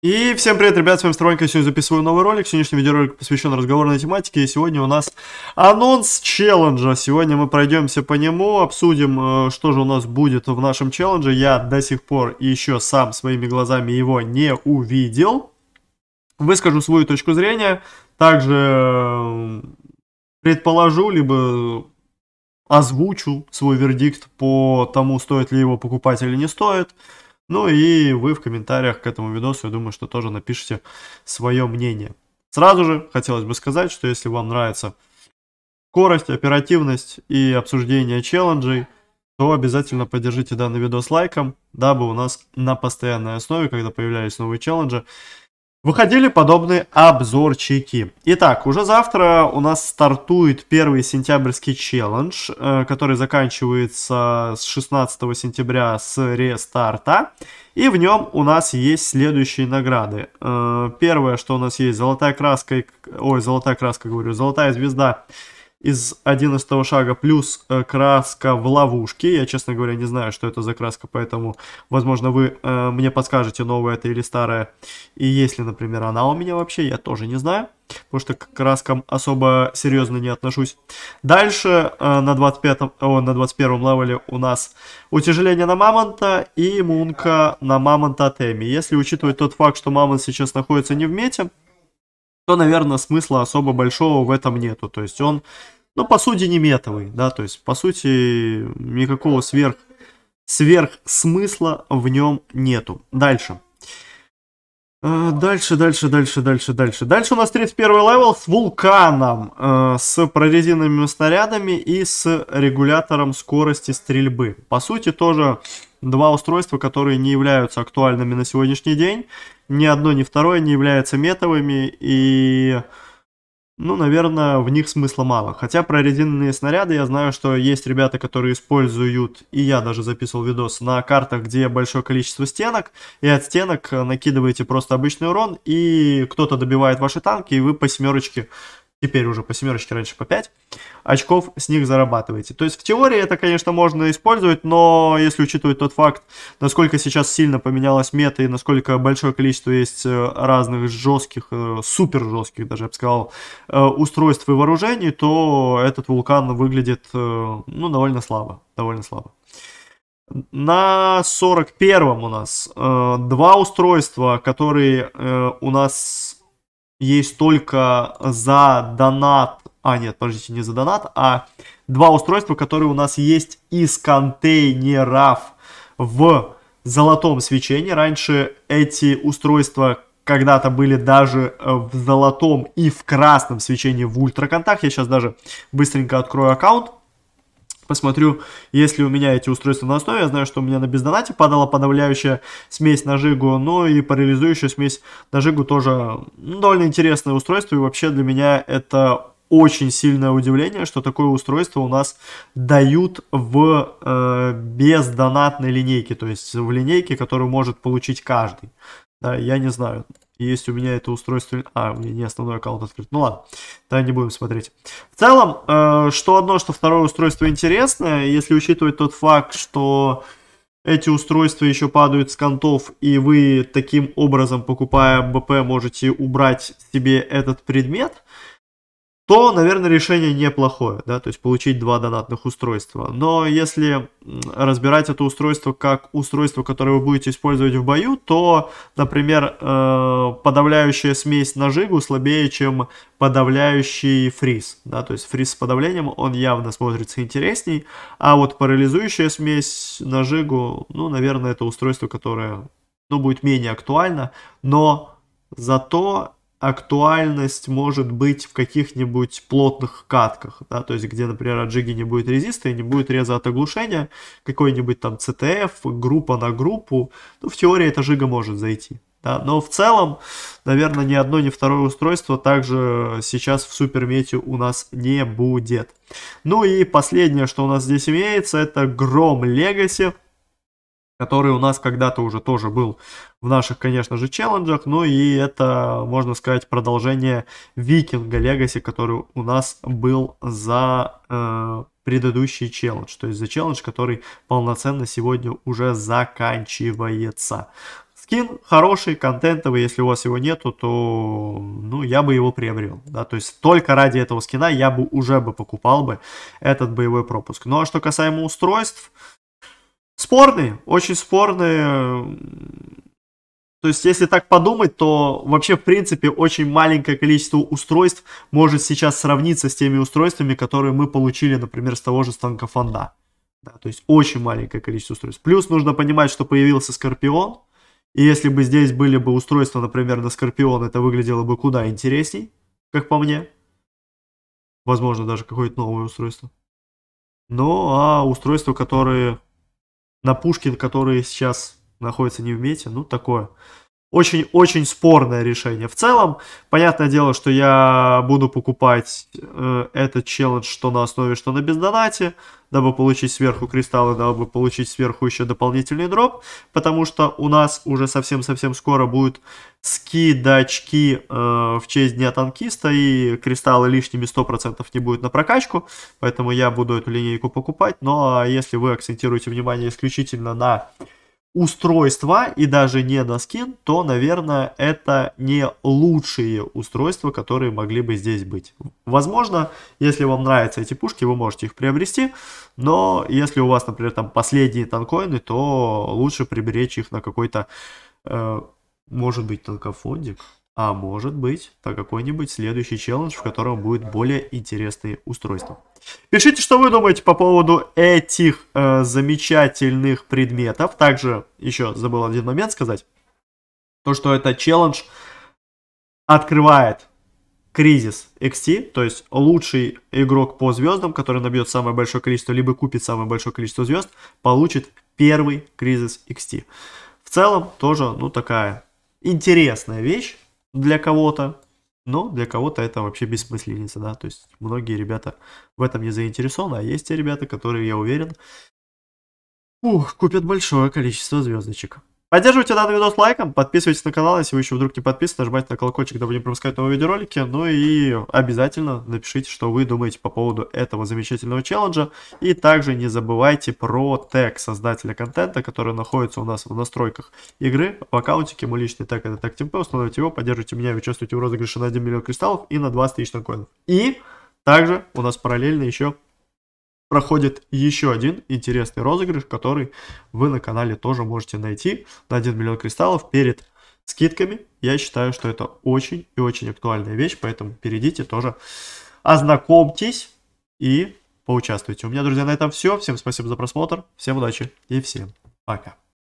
И всем привет, ребят, с вами Стройка, сегодня записываю новый ролик, сегодняшний видеоролик посвящен разговорной тематике, и сегодня у нас анонс челленджа, сегодня мы пройдемся по нему, обсудим, э, что же у нас будет в нашем челлендже, я до сих пор еще сам своими глазами его не увидел, выскажу свою точку зрения, также э, предположу, либо озвучу свой вердикт по тому, стоит ли его покупать или не стоит, ну и вы в комментариях к этому видосу, я думаю, что тоже напишите свое мнение. Сразу же хотелось бы сказать, что если вам нравится скорость, оперативность и обсуждение челленджей, то обязательно поддержите данный видос лайком, дабы у нас на постоянной основе, когда появлялись новые челленджи, Выходили подобные обзорчики. Итак, уже завтра у нас стартует первый сентябрьский челлендж, э, который заканчивается с 16 сентября с рестарта. И в нем у нас есть следующие награды. Э, первое, что у нас есть, золотая краска, ой, золотая краска, говорю, золотая звезда из один из того шага, плюс э, краска в ловушке. Я, честно говоря, не знаю, что это за краска, поэтому, возможно, вы э, мне подскажете, новая это или старая. И если, например, она у меня вообще, я тоже не знаю, потому что к краскам особо серьезно не отношусь. Дальше э, на, 25, о, на 21 левеле у нас утяжеление на Мамонта и Мунка на Мамонта Теми. Если учитывать тот факт, что Мамонт сейчас находится не в мете, то, наверное, смысла особо большого в этом нету. То есть он, ну, по сути, не метовый, да, то есть, по сути, никакого сверх, сверх смысла в нем нету. Дальше. Дальше, дальше, дальше, дальше, дальше. Дальше у нас 31 левел с вулканом, с прорезиненными снарядами и с регулятором скорости стрельбы. По сути, тоже два устройства, которые не являются актуальными на сегодняшний день. Ни одно, ни второе не являются метовыми, и, ну, наверное, в них смысла мало. Хотя про резиновые снаряды я знаю, что есть ребята, которые используют, и я даже записывал видос, на картах, где большое количество стенок, и от стенок накидываете просто обычный урон, и кто-то добивает ваши танки, и вы по семерочке теперь уже по семерочке, раньше по 5, очков с них зарабатываете. То есть в теории это, конечно, можно использовать, но если учитывать тот факт, насколько сейчас сильно поменялась мета и насколько большое количество есть э, разных жестких, э, супер жестких даже, я бы сказал, э, устройств и вооружений, то этот вулкан выглядит, ну, довольно слабо, довольно слабо. На 41 у нас э, два устройства, которые э, у нас есть только за донат, а нет, подождите, не за донат, а два устройства, которые у нас есть из контейнеров в золотом свечении. Раньше эти устройства когда-то были даже в золотом и в красном свечении в ультраконтах. Я сейчас даже быстренько открою аккаунт посмотрю, если у меня эти устройства на основе. Я знаю, что у меня на бездонате падала подавляющая смесь на Жигу, ну и парализующая смесь на Жигу тоже ну, довольно интересное устройство. И вообще для меня это очень сильное удивление, что такое устройство у нас дают в э, бездонатной линейке, то есть в линейке, которую может получить каждый. Да, я не знаю. Есть у меня это устройство... А, у меня не основной аккаунт открыт. Ну ладно, тогда не будем смотреть. В целом, э, что одно, что второе устройство интересное, если учитывать тот факт, что эти устройства еще падают с контов, и вы таким образом, покупая БП, можете убрать себе этот предмет – то, наверное, решение неплохое, да, то есть получить два донатных устройства. Но если разбирать это устройство как устройство, которое вы будете использовать в бою, то, например, э, подавляющая смесь на жигу слабее, чем подавляющий фриз, да, то есть фриз с подавлением, он явно смотрится интересней, а вот парализующая смесь на жигу, ну, наверное, это устройство, которое, ну, будет менее актуально, но зато актуальность может быть в каких-нибудь плотных катках, да, то есть где, например, от джиги не будет резиста и не будет реза от оглушения, какой-нибудь там CTF, группа на группу, ну, в теории эта жига может зайти. Да, но в целом, наверное, ни одно, ни второе устройство также сейчас в супермете у нас не будет. Ну и последнее, что у нас здесь имеется, это Гром Legacy который у нас когда-то уже тоже был в наших, конечно же, челленджах. Ну и это, можно сказать, продолжение Викинга Легаси, который у нас был за э, предыдущий челлендж. То есть за челлендж, который полноценно сегодня уже заканчивается. Скин хороший, контентовый, если у вас его нету, то ну, я бы его приобрел. Да? То есть только ради этого скина я бы уже бы покупал бы этот боевой пропуск. Ну а что касаемо устройств, Спорный, очень спорный. Э, то есть, если так подумать, то вообще, в принципе, очень маленькое количество устройств может сейчас сравниться с теми устройствами, которые мы получили, например, с того же станка фонда. Да, то есть, очень маленькое количество устройств. Плюс нужно понимать, что появился Скорпион. И если бы здесь были бы устройства, например, на Скорпион, это выглядело бы куда интересней, как по мне. Возможно, даже какое-то новое устройство. Ну, а устройства, которые на Пушкин, который сейчас находится не в мете, ну, такое очень-очень спорное решение. В целом, понятное дело, что я буду покупать э, этот челлендж что на основе, что на бездонате, дабы получить сверху кристаллы, дабы получить сверху еще дополнительный дроп, потому что у нас уже совсем-совсем скоро будут скидочки э, в честь Дня Танкиста, и кристаллы лишними 100% не будут на прокачку, поэтому я буду эту линейку покупать. Но ну, а если вы акцентируете внимание исключительно на устройства и даже не на скин, то, наверное, это не лучшие устройства, которые могли бы здесь быть. Возможно, если вам нравятся эти пушки, вы можете их приобрести, но если у вас, например, там последние танкоины, то лучше приберечь их на какой-то, э, может быть, танкофондик а может быть какой-нибудь следующий челлендж, в котором будет более интересные устройства. Пишите, что вы думаете по поводу этих э, замечательных предметов. Также еще забыл один момент сказать. То, что этот челлендж открывает кризис XT, то есть лучший игрок по звездам, который набьет самое большое количество, либо купит самое большое количество звезд, получит первый кризис XT. В целом тоже, ну, такая интересная вещь, для кого-то, но для кого-то это вообще бессмысленница, да, то есть многие ребята в этом не заинтересованы, а есть те ребята, которые, я уверен, ух, купят большое количество звездочек. Поддерживайте данный видос лайком, подписывайтесь на канал, если вы еще вдруг не подписаны, нажимайте на колокольчик, дабы не пропускать новые видеоролики. Ну и обязательно напишите, что вы думаете по поводу этого замечательного челленджа. И также не забывайте про тег создателя контента, который находится у нас в настройках игры, в аккаунтике. Мой личный тег это тег ТМП, установите его, поддержите меня, участвуйте в розыгрыше на 1 миллион кристаллов и на 20 тысяч токенов. И также у нас параллельно еще проходит еще один интересный розыгрыш, который вы на канале тоже можете найти на 1 миллион кристаллов перед скидками. Я считаю, что это очень и очень актуальная вещь, поэтому перейдите тоже, ознакомьтесь и поучаствуйте. У меня, друзья, на этом все. Всем спасибо за просмотр, всем удачи и всем пока.